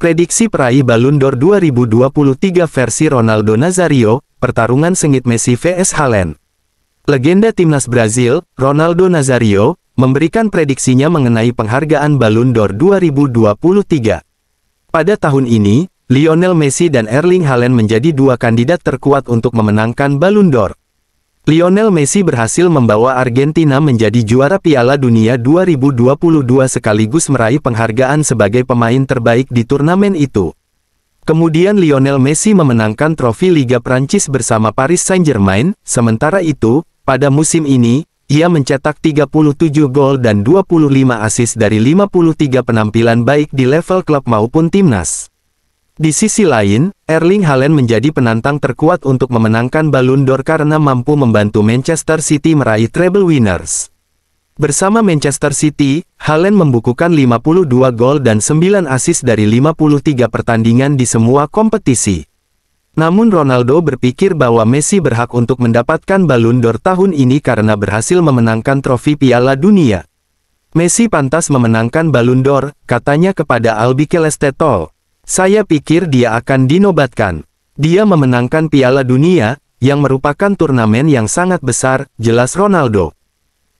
Prediksi peraih Ballon d'Or 2023 versi Ronaldo Nazario, pertarungan sengit Messi vs Haaland. Legenda timnas Brazil, Ronaldo Nazario, memberikan prediksinya mengenai penghargaan Ballon d'Or 2023. Pada tahun ini, Lionel Messi dan Erling Haaland menjadi dua kandidat terkuat untuk memenangkan Ballon d'Or. Lionel Messi berhasil membawa Argentina menjadi juara Piala Dunia 2022 sekaligus meraih penghargaan sebagai pemain terbaik di turnamen itu. Kemudian Lionel Messi memenangkan trofi Liga Prancis bersama Paris Saint-Germain, sementara itu, pada musim ini, ia mencetak 37 gol dan 25 assist dari 53 penampilan baik di level klub maupun timnas. Di sisi lain, Erling Haaland menjadi penantang terkuat untuk memenangkan Ballon d'Or karena mampu membantu Manchester City meraih treble winners. Bersama Manchester City, Haaland membukukan 52 gol dan 9 asis dari 53 pertandingan di semua kompetisi. Namun Ronaldo berpikir bahwa Messi berhak untuk mendapatkan Ballon d'Or tahun ini karena berhasil memenangkan trofi Piala Dunia. Messi pantas memenangkan Ballon d'Or, katanya kepada Albi Tol. Saya pikir dia akan dinobatkan. Dia memenangkan Piala Dunia, yang merupakan turnamen yang sangat besar, jelas Ronaldo.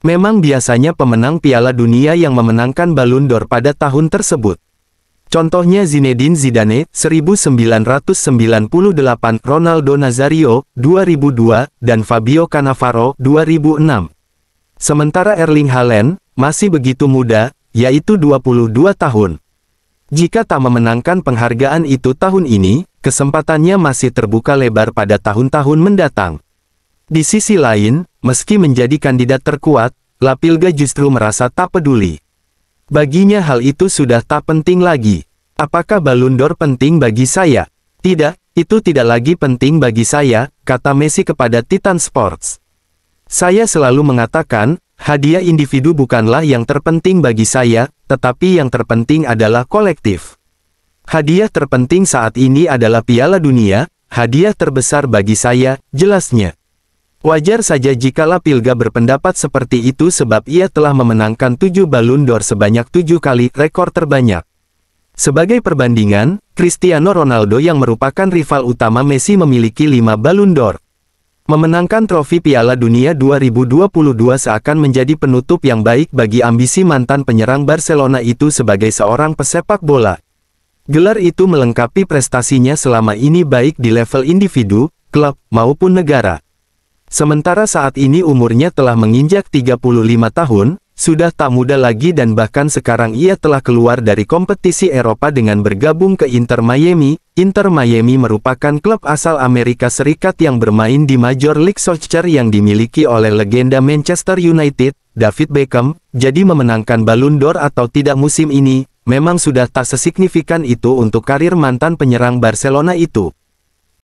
Memang biasanya pemenang Piala Dunia yang memenangkan Ballon d'Or pada tahun tersebut. Contohnya Zinedine Zidane, 1998, Ronaldo Nazario, 2002, dan Fabio Cannavaro, 2006. Sementara Erling Haaland, masih begitu muda, yaitu 22 tahun. Jika tak memenangkan penghargaan itu tahun ini, kesempatannya masih terbuka lebar pada tahun-tahun mendatang. Di sisi lain, meski menjadi kandidat terkuat, Lapilga justru merasa tak peduli. Baginya hal itu sudah tak penting lagi. Apakah balon d'Or penting bagi saya? Tidak, itu tidak lagi penting bagi saya, kata Messi kepada Titan Sports. Saya selalu mengatakan, Hadiah individu bukanlah yang terpenting bagi saya, tetapi yang terpenting adalah kolektif. Hadiah terpenting saat ini adalah Piala Dunia, hadiah terbesar bagi saya, jelasnya. Wajar saja jika Pilga berpendapat seperti itu sebab ia telah memenangkan 7 balun d'Or sebanyak 7 kali, rekor terbanyak. Sebagai perbandingan, Cristiano Ronaldo yang merupakan rival utama Messi memiliki 5 balun d'Or. Memenangkan trofi Piala Dunia 2022 seakan menjadi penutup yang baik bagi ambisi mantan penyerang Barcelona itu sebagai seorang pesepak bola. Gelar itu melengkapi prestasinya selama ini baik di level individu, klub, maupun negara. Sementara saat ini umurnya telah menginjak 35 tahun, sudah tak muda lagi dan bahkan sekarang ia telah keluar dari kompetisi Eropa dengan bergabung ke Inter Miami. Inter Miami merupakan klub asal Amerika Serikat yang bermain di Major League Soccer yang dimiliki oleh legenda Manchester United, David Beckham, jadi memenangkan Ballon d'Or atau tidak musim ini, memang sudah tak sesignifikan itu untuk karir mantan penyerang Barcelona itu.